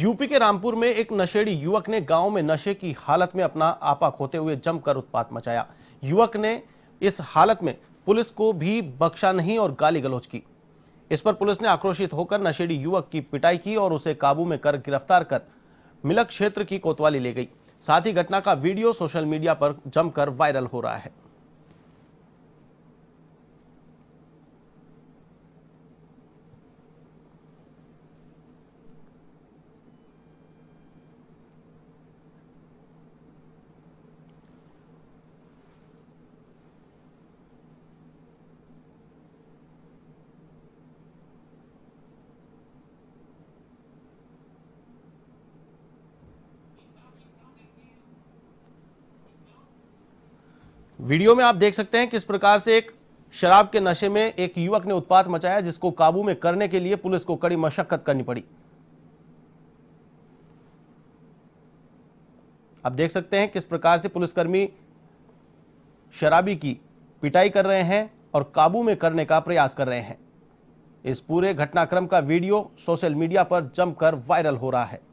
UP के रामपुर में एक नशेड़ी युवक ने गांव में नशे की हालत में अपना आपा खोते हुए जमकर उत्पात मचाया युवक ने इस हालत में पुलिस को भी बख्शा नहीं और गाली गलौज की इस पर पुलिस ने आक्रोशित होकर नशेड़ी युवक की पिटाई की और उसे काबू में कर गिरफ्तार कर मिलक क्षेत्र की कोतवाली ले गई साथ ही घटना का वीडियो सोशल मीडिया पर जमकर वायरल हो रहा है वीडियो में आप देख सकते हैं किस प्रकार से एक शराब के नशे में एक युवक ने उत्पात मचाया जिसको काबू में करने के लिए पुलिस को कड़ी मशक्कत करनी पड़ी आप देख सकते हैं किस प्रकार से पुलिसकर्मी शराबी की पिटाई कर रहे हैं और काबू में करने का प्रयास कर रहे हैं इस पूरे घटनाक्रम का वीडियो सोशल मीडिया पर जमकर वायरल हो रहा है